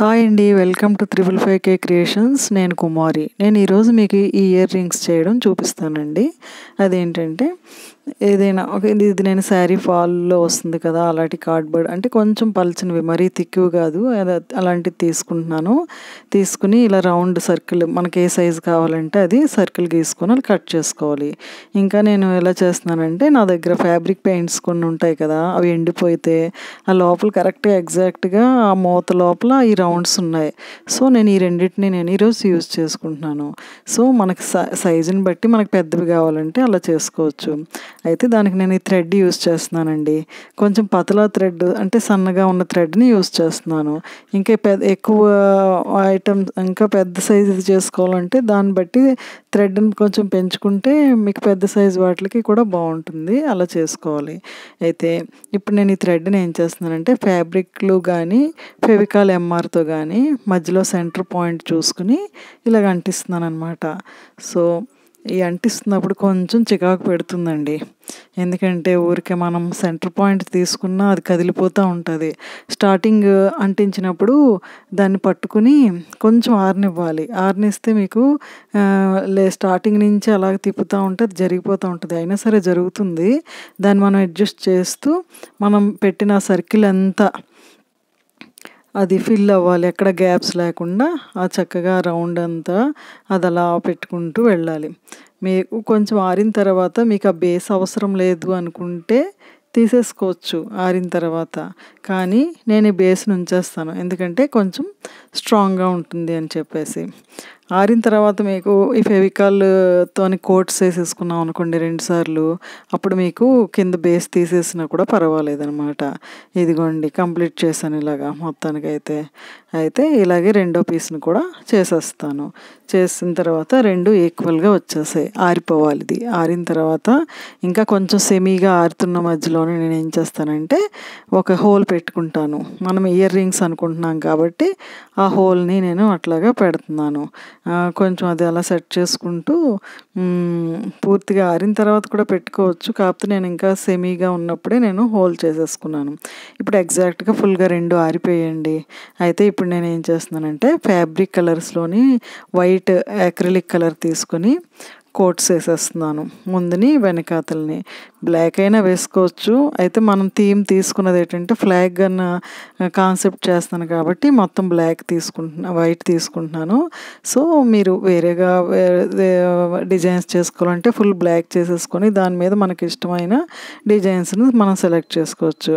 hi అండి welcome to triple five K creations నేను కుమారి నేను ఈరోజు మీకు ఈ ఇయర్ రింగ్స్ చేయడం చూపిస్తానండి అదేంటంటే ఏదైనా ఒక ఇది నేను శారీ ఫాల్లో వస్తుంది కదా అలాంటి కార్డ్బోర్డ్ అంటే కొంచెం పలచనివి మరీ తిక్కువ కాదు అలాంటివి తీసుకుంటున్నాను తీసుకుని ఇలా రౌండ్ సర్కిల్ మనకి ఏ సైజు కావాలంటే అది సర్కిల్ గీసుకొని అలా కట్ చేసుకోవాలి ఇంకా నేను ఎలా చేస్తున్నానంటే నా దగ్గర ఫ్యాబ్రిక్ పెయింట్స్ కొన్ని ఉంటాయి కదా అవి ఎండిపోతే ఆ లోపల కరెక్ట్గా ఎగ్జాక్ట్గా ఆ మూత లోపల ఈ రౌండ్స్ ఉన్నాయి సో నేను ఈ రెండింటిని నేను ఈరోజు యూజ్ చేసుకుంటున్నాను సో మనకి సైజుని బట్టి మనకు పెద్దవి కావాలంటే అలా చేసుకోవచ్చు అయితే దానికి నేను ఈ థ్రెడ్ యూస్ చేస్తున్నానండి కొంచెం పతలా థ్రెడ్ అంటే సన్నగా ఉన్న థ్రెడ్ని యూస్ చేస్తున్నాను ఇంకా పెద్ద ఎక్కువ ఐటమ్ ఇంకా పెద్ద సైజు చేసుకోవాలంటే దాన్ని బట్టి థ్రెడ్ని కొంచెం పెంచుకుంటే మీకు పెద్ద సైజు వాటికి కూడా బాగుంటుంది అలా చేసుకోవాలి అయితే ఇప్పుడు నేను ఈ థ్రెడ్ని ఏం చేస్తున్నానంటే ఫ్యాబ్రిక్లు కానీ ఫెవికాల్ ఎంఆర్తో కానీ మధ్యలో సెంటర్ పాయింట్ చూసుకుని ఇలాగ అంటిస్తున్నాను అనమాట సో ఈ అంటిస్తున్నప్పుడు కొంచెం చికాకు పెడుతుందండి ఎందుకంటే ఊరికే మనం సెంటర్ పాయింట్ తీసుకున్నా అది కదిలిపోతూ ఉంటుంది స్టార్టింగ్ అంటించినప్పుడు దాన్ని పట్టుకుని కొంచెం ఆరనివ్వాలి ఆరనిస్తే మీకు లే స్టార్టింగ్ నుంచి అలా తిప్పుతూ ఉంటే అది జరిగిపోతూ ఉంటుంది అయినా సరే జరుగుతుంది దాన్ని మనం అడ్జస్ట్ చేస్తూ మనం పెట్టిన సర్కిల్ అంతా అది ఫిల్ అవ్వాలి ఎక్కడ గ్యాప్స్ లేకుండా ఆ చక్కగా రౌండ్ అంతా అది అలా పెట్టుకుంటూ వెళ్ళాలి మీకు కొంచెం ఆరిన తర్వాత మీకు ఆ బేస్ అవసరం లేదు అనుకుంటే తీసేసుకోవచ్చు ఆరిన తర్వాత కానీ నేను బేస్ని ఉంచేస్తాను ఎందుకంటే కొంచెం స్ట్రాంగ్గా ఉంటుంది అని చెప్పేసి ఆరిన తర్వాత మీకు ఈ ఫెవికాల్తో కోట్స్ వేసేసుకున్నాం అనుకోండి రెండుసార్లు అప్పుడు మీకు కింద బేస్ తీసేసినా కూడా పర్వాలేదు అనమాట ఇదిగోండి కంప్లీట్ చేశాను ఇలాగా మొత్తానికైతే అయితే ఇలాగే రెండో పీస్ని కూడా చేసేస్తాను చేసిన తర్వాత రెండు ఈక్వల్గా వచ్చేసాయి ఆరిపోవాలి ఇది ఆరిన తర్వాత ఇంకా కొంచెం సెమీగా ఆరుతున్న మధ్యలోనే నేను ఏం చేస్తానంటే ఒక హోల్ పెట్టుకుంటాను మనం ఇయర్ రింగ్స్ అనుకుంటున్నాం కాబట్టి ఆ హోల్ని నేను అట్లాగా పెడుతున్నాను కొంచెం అది అలా సెట్ చేసుకుంటూ పూర్తిగా ఆరిన తర్వాత కూడా పెట్టుకోవచ్చు కాకపోతే నేను ఇంకా సెమీగా ఉన్నప్పుడే నేను హోల్ చేసేసుకున్నాను ఇప్పుడు ఎగ్జాక్ట్గా ఫుల్గా రెండు ఆరిపోయండి అయితే ఇప్పుడు నేను ఏం చేస్తున్నానంటే ఫ్యాబ్రిక్ కలర్స్లోని వైట్ అక్రిలిక్ కలర్ తీసుకొని కోట్స్ వేసేస్తున్నాను ముందుని వెనకాతలని బ్లాక్ అయినా వేసుకోవచ్చు అయితే మనం థీమ్ తీసుకున్నది ఏంటంటే ఫ్లాగ్ అన్న కాన్సెప్ట్ చేస్తాను కాబట్టి మొత్తం బ్లాక్ తీసుకుంటున్నా వైట్ తీసుకుంటున్నాను సో మీరు వేరేగా డిజైన్స్ చేసుకోవాలంటే ఫుల్ బ్లాక్ చేసేసుకొని దాని మీద మనకి ఇష్టమైన డిజైన్స్ని మనం సెలెక్ట్ చేసుకోవచ్చు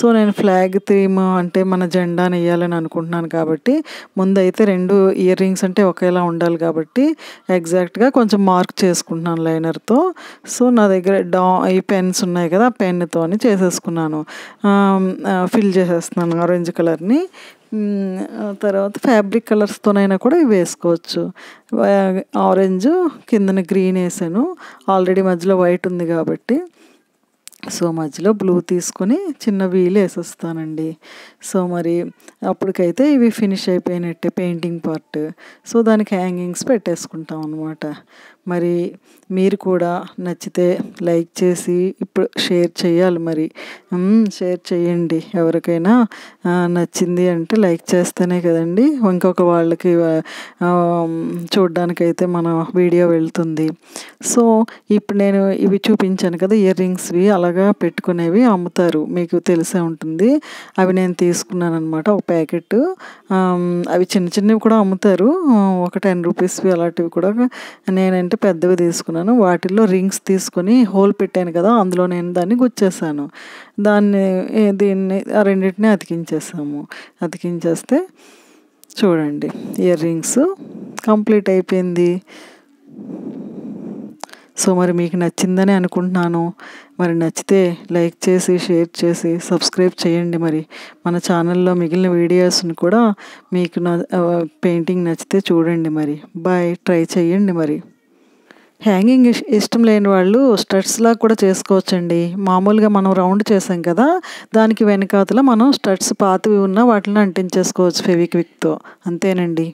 సో నేను ఫ్లాగ్ థీమ్ అంటే మన జెండాని వేయాలని అనుకుంటున్నాను కాబట్టి ముందైతే రెండు ఇయర్ రింగ్స్ అంటే ఒకేలా ఉండాలి కాబట్టి ఎగ్జాక్ట్గా కొంచెం మార్క్ చేసుకుంటున్నాను లైనర్తో సో నా దగ్గర డా ఈ పెన్స్ ఉన్నాయి కదా పెన్తో చేసేసుకున్నాను ఫిల్ చేసేస్తున్నాను ఆరెంజ్ కలర్ని తర్వాత ఫ్యాబ్రిక్ కలర్స్తోనైనా కూడా ఇవి వేసుకోవచ్చు ఆరెంజ్ కిందన గ్రీన్ వేసాను ఆల్రెడీ మధ్యలో వైట్ ఉంది కాబట్టి సో మధ్యలో బ్లూ తీసుకొని చిన్న వీలు వేసేస్తానండి సో మరి అప్పటికైతే ఇవి ఫినిష్ అయిపోయినట్టే పెయింటింగ్ పార్ట్ సో దానికి హ్యాంగింగ్స్ పెట్టేసుకుంటాం అనమాట మరి మీరు కూడా నచ్చితే లైక్ చేసి ఇప్పుడు షేర్ చేయాలి మరి షేర్ చేయండి ఎవరికైనా నచ్చింది అంటే లైక్ చేస్తేనే కదండి ఇంకొక వాళ్ళకి అయితే మన వీడియో వెళ్తుంది సో ఇప్పుడు నేను ఇవి చూపించాను కదా ఇయర్ రింగ్స్వి అలాగా పెట్టుకునేవి అమ్ముతారు మీకు తెలిసే ఉంటుంది అవి నేను తీసుకున్నాను అనమాట ఒక ప్యాకెట్ అవి చిన్న చిన్నవి కూడా అమ్ముతారు ఒక టెన్ రూపీస్వి అలాంటివి కూడా నేనంటే అంటే పెద్దవి తీసుకున్నాను వాటిల్లో రింగ్స్ తీసుకొని హోల్ పెట్టాను కదా అందులో నేను దాన్ని గుచ్చేసాను దాన్ని దీన్ని ఆ రెండింటిని అతికించేసాము అతికించేస్తే చూడండి ఇయర్ రింగ్స్ కంప్లీట్ అయిపోయింది సో మరి మీకు నచ్చిందని అనుకుంటున్నాను మరి నచ్చితే లైక్ చేసి షేర్ చేసి సబ్స్క్రైబ్ చేయండి మరి మన ఛానల్లో మిగిలిన వీడియోస్ని కూడా మీకు నా పెయింటింగ్ నచ్చితే చూడండి మరి బాయ్ ట్రై చేయండి మరి హ్యాంగింగ్ ఇష్టం లేని వాళ్ళు స్టడ్స్లా కూడా చేసుకోవచ్చండి మామూలుగా మనం రౌండ్ చేసాం కదా దానికి వెనకాతల మనం స్టడ్స్ పాతవి ఉన్న వాటిని అంటించేసుకోవచ్చు ఫెవిక్విక్తో అంతేనండి